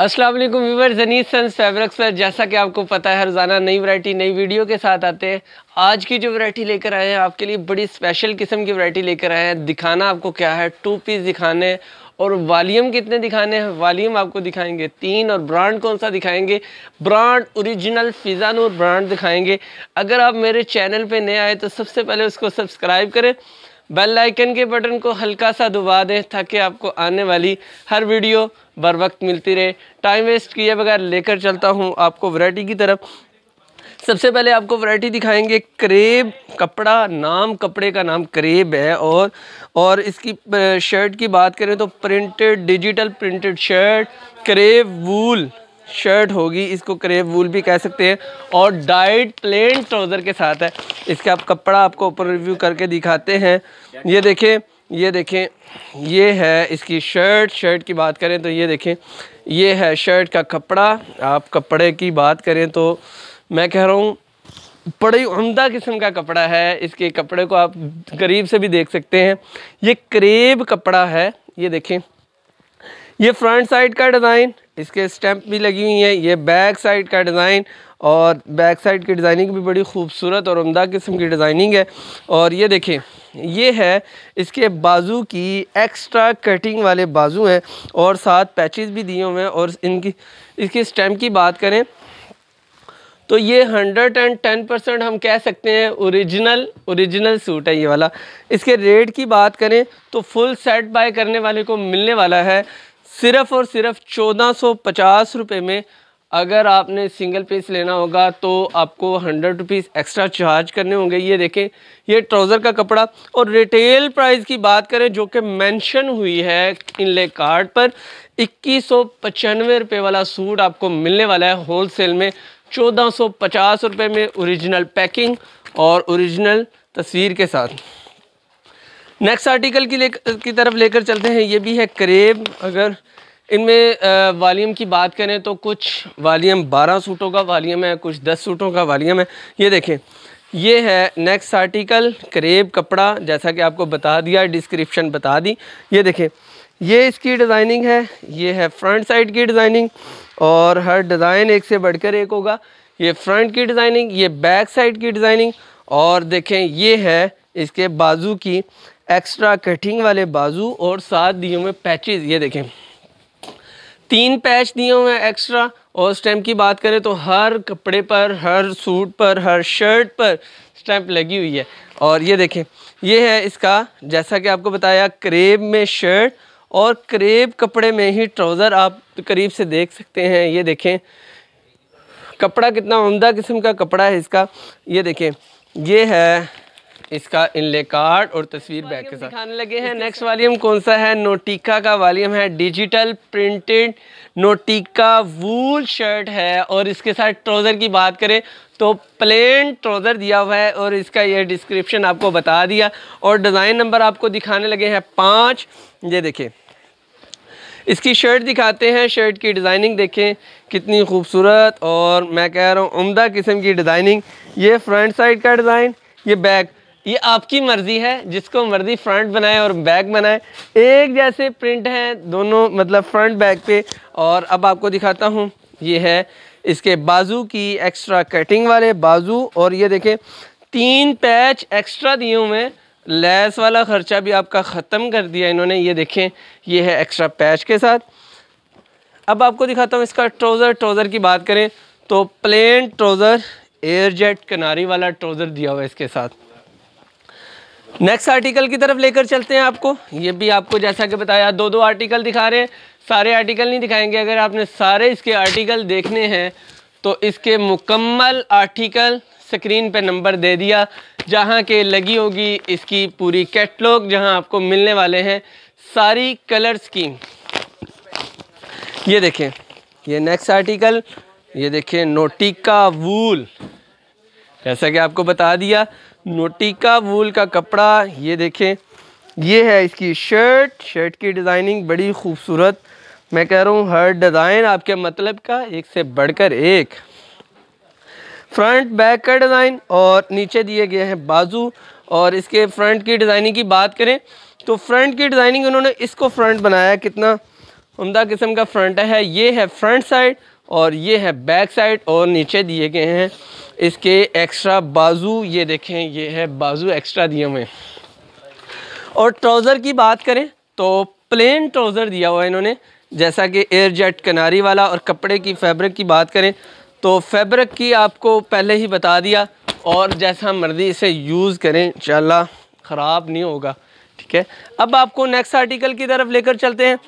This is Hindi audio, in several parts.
अस्सलाम वालेकुम व्यूवर्स अनीस सन्स फैब्रिक्स पर जैसा कि आपको पता है रोज़ाना नई वैरायटी नई वीडियो के साथ आते हैं आज की जो वैरायटी लेकर आए हैं आपके लिए बड़ी स्पेशल किस्म की वैरायटी लेकर आए हैं दिखाना आपको क्या है टू पीस दिखाने और वालीम कितने दिखाने हैं वालीम आपको दिखाएंगे तीन और ब्रांड कौन सा दिखाएंगे brand original Fiza Noor brand दिखाएंगे अगर आप मेरे चैनल पर नए आए तो सबसे पहले उसको सब्सक्राइब करें बेल आइकन के बटन को हल्का सा दबा दें ताकि आपको आने वाली हर वीडियो बर वक्त मिलती रहे टाइम वेस्ट किए बगैर लेकर चलता हूँ आपको वैरायटी की तरफ सबसे पहले आपको वैरायटी दिखाएंगे करेब कपड़ा नाम कपड़े का नाम करेब है और और इसकी शर्ट की बात करें तो प्रिंटेड डिजिटल प्रिंटेड शर्ट करेब वूल शर्ट होगी इसको करेब वूल भी कह सकते हैं और डाइट प्लेन ट्राउज़र के साथ है इसका आप कपड़ा आपको ऊपर रिव्यू करके दिखाते हैं ये देखें ये देखें ये है इसकी शर्ट शर्ट की बात करें तो ये देखें ये है शर्ट का कपड़ा आप कपड़े की बात करें तो मैं कह रहा हूँ बड़ी उमदा किस्म का कपड़ा है इसके कपड़े को आप करीब से भी देख सकते हैं ये करेब कपड़ा है ये देखें ये फ्रंट साइड का डिज़ाइन इसके स्टैंप भी लगी हुई हैं ये बैक साइड का डिज़ाइन और बैक साइड की डिज़ाइनिंग भी बड़ी खूबसूरत और उमदा किस्म की डिज़ाइनिंग है और ये देखें ये है इसके बाजू की एक्स्ट्रा कटिंग वाले बाजू हैं और साथ पैचेस भी दिए हुए हैं और इनकी इसकी स्टैम्प की बात करें तो ये हंड्रेड एंड टेन परसेंट हम कह सकते हैं ओरिजिनल ओरिजिनल सूट है ये वाला इसके रेट की बात करें तो फुल सेट बाय करने वाले को मिलने वाला है सिर्फ़ और सिर्फ चौदह सौ पचास रुपये में अगर आपने सिंगल पीस लेना होगा तो आपको हंड्रेड रुपीज़ एक्स्ट्रा चार्ज करने होंगे ये देखें ये ट्राउज़र का कपड़ा और रिटेल प्राइस की बात करें जो कि मेंशन हुई है इन ले कार्ड पर इक्कीस सौ पचानवे रुपये वाला सूट आपको मिलने वाला है होल सेल में चौदह सौ पचास रुपये में ओरिजिनल पैकिंग और ओरिजिनल तस्वीर के साथ नेक्स्ट आर्टिकल की ले की तरफ लेकर चलते हैं ये भी है करेब अगर इनमें वालीम की बात करें तो कुछ वालीम बारह सूटों का वालीम है कुछ दस सूटों का वालीम है ये देखें ये है नेक्स्ट आर्टिकल करेब कपड़ा जैसा कि आपको बता दिया डिस्क्रिप्शन बता दी ये देखें ये इसकी डिज़ाइनिंग है ये है फ्रंट साइड की डिज़ाइनिंग और हर डिज़ाइन एक से बढ़कर एक होगा ये फ्रंट की डिज़ाइनिंग ये बैक साइड की डिज़ाइनिंग और देखें ये है इसके बाजू की एक्स्ट्रा कटिंग वाले बाजू और साथ दिए हुए पैचेज़ ये देखें तीन पैच दिए हुए हैं एक्स्ट्रा और स्टैम्प की बात करें तो हर कपड़े पर हर सूट पर हर शर्ट पर स्टैम्प लगी हुई है और ये देखें ये है इसका जैसा कि आपको बताया करेब में शर्ट और करेब कपड़े में ही ट्राउज़र आप करीब से देख सकते हैं ये देखें कपड़ा कितना उमदा किस्म का कपड़ा है इसका ये देखें ये है इसका इनले कार्ड और तस्वीर बैक के साथ दिखाने लगे हैं नेक्स्ट वालीम कौन सा है नोटिका का वालीम है डिजिटल प्रिंटेड नोटिका वूल शर्ट है और इसके साथ ट्राउज़र की बात करें तो प्लेन ट्राउज़र दिया हुआ है और इसका ये डिस्क्रिप्शन आपको बता दिया और डिज़ाइन नंबर आपको दिखाने लगे हैं पाँच ये देखिए इसकी शर्ट दिखाते हैं शर्ट की डिज़ाइनिंग देखें कितनी खूबसूरत और मैं कह रहा हूँ उमदा किस्म की डिज़ाइनिंग ये फ्रंट साइड का डिज़ाइन ये बैक ये आपकी मर्ज़ी है जिसको मर्ज़ी फ्रंट बनाए और बैक बनाए एक जैसे प्रिंट हैं दोनों मतलब फ्रंट बैक पे और अब आपको दिखाता हूँ ये है इसके बाजू की एक्स्ट्रा कटिंग वाले बाजू और ये देखें तीन पैच एक्स्ट्रा दिए हुए हैं लेस वाला ख़र्चा भी आपका ख़त्म कर दिया इन्होंने ये देखें ये है एक्स्ट्रा पैच के साथ अब आपको दिखाता हूँ इसका ट्रोज़र ट्रोज़र की बात करें तो प्लेन ट्रोज़र एयर जेट किनारी वाला ट्रोज़र दिया हुआ है इसके साथ नेक्स्ट आर्टिकल की तरफ लेकर चलते हैं आपको ये भी आपको जैसा कि बताया दो दो आर्टिकल दिखा रहे हैं सारे आर्टिकल नहीं दिखाएंगे अगर आपने सारे इसके आर्टिकल देखने हैं तो इसके मुकम्मल आर्टिकल स्क्रीन पे नंबर दे दिया जहाँ के लगी होगी इसकी पूरी कैटलॉग जहाँ आपको मिलने वाले हैं सारी कलर स्कीम ये देखें ये नेक्स्ट आर्टिकल ये देखें नोटिका वूल जैसा कि आपको बता दिया नोटिका वूल का कपड़ा ये देखें ये है इसकी शर्ट शर्ट की डिज़ाइनिंग बड़ी खूबसूरत मैं कह रहा हूँ हर डिज़ाइन आपके मतलब का एक से बढ़कर एक फ्रंट बैक का डिज़ाइन और नीचे दिए गए हैं बाजू और इसके फ्रंट की डिज़ाइनिंग की बात करें तो फ्रंट की डिज़ाइनिंग उन्होंने इसको फ्रंट बनाया कितना उमदा किस्म का फ्रंट है ये है फ्रंट साइड और ये है बैक साइड और नीचे दिए गए हैं इसके एक्स्ट्रा बाजू ये देखें ये है बाजू एक्स्ट्रा दिए हुए और ट्राउज़र की बात करें तो प्लेन ट्राउज़र दिया हुआ है इन्होंने जैसा कि एयर जेट कनारी वाला और कपड़े की फैब्रिक की बात करें तो फैब्रिक की आपको पहले ही बता दिया और जैसा मर्ज़ी इसे यूज़ करें इन ख़राब नहीं होगा ठीक है अब आपको नेक्स्ट आर्टिकल की तरफ लेकर चलते हैं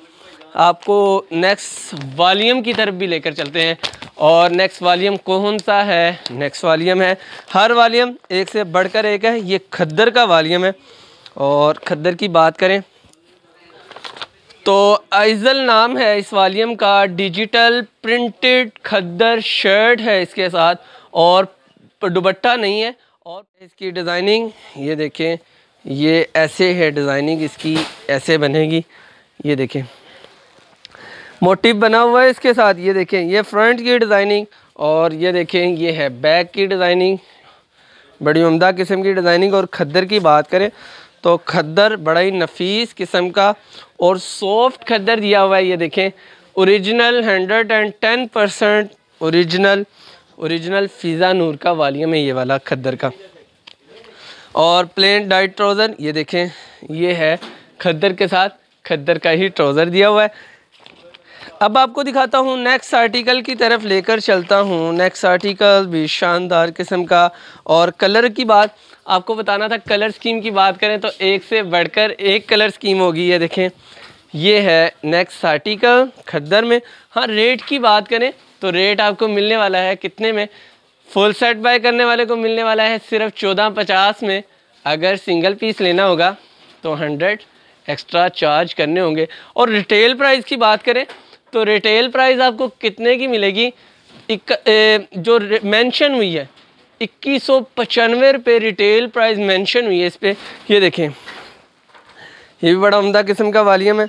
आपको नेक्स्ट वालीम की तरफ भी लेकर चलते हैं और नेक्स्ट वालीम कौन सा है नेक्स्ट वालीम है हर वालीम एक से बढ़कर एक है ये खद्दर का वालीम है और खद्दर की बात करें तो आइजल नाम है इस वालीम का डिजिटल प्रिंटेड खद्दर शर्ट है इसके साथ और दुबट्टा नहीं है और इसकी डिज़ाइनिंग ये देखें ये ऐसे है डिज़ाइनिंग इसकी ऐसे बनेगी ये देखें मोटिव बना हुआ है इसके साथ ये देखें ये फ्रंट की डिज़ाइनिंग और ये देखें ये है बैक की डिज़ाइनिंग बड़ी उमदा किस्म की डिज़ाइनिंग और खद्दर की बात करें तो खद्दर बड़ा ही नफीस किस्म का और सॉफ्ट खद्दर दिया हुआ है ये देखें original hundred and ten percent original original Fiza Noor का वालिया में ये वाला खद्दर का और प्लेन डाइट ट्रोज़र ये देखें ये है खद्दर के साथ खद्दर का ही ट्रोज़र दिया हुआ है अब आपको दिखाता हूँ नेक्स्ट आर्टिकल की तरफ लेकर चलता हूँ नेक्स्ट आर्टिकल भी शानदार किस्म का और कलर की बात आपको बताना था कलर स्कीम की बात करें तो एक से बढ़कर एक कलर स्कीम होगी ये देखें ये है नेक्स्ट आर्टिकल खद्दर में हाँ रेट की बात करें तो रेट आपको मिलने वाला है कितने में फुल सेट बाय करने वाले को मिलने वाला है सिर्फ चौदह पचास में अगर सिंगल पीस लेना होगा तो हंड्रेड एक्स्ट्रा चार्ज करने होंगे और रिटेल प्राइस की बात करें तो रिटेल प्राइस आपको कितने की मिलेगी इक, ए, जो मेंशन हुई है इक्कीस सौ पचानवे रुपये रिटेल प्राइस मेंशन हुई है इस पर ये देखें ये भी बड़ा उमदा किस्म का वालीम है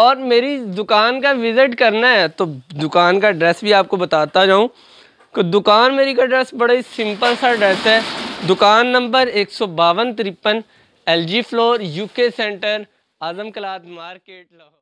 और मेरी दुकान का विज़िट करना है तो दुकान का एड्रेस भी आपको बताता जाऊँ तो दुकान मेरी का एड्रेस बड़ा ही सिंपल सा एड्रेस है दुकान नंबर एक सौ बावन तिरपन L G floor UK center Azam cloth market Lahore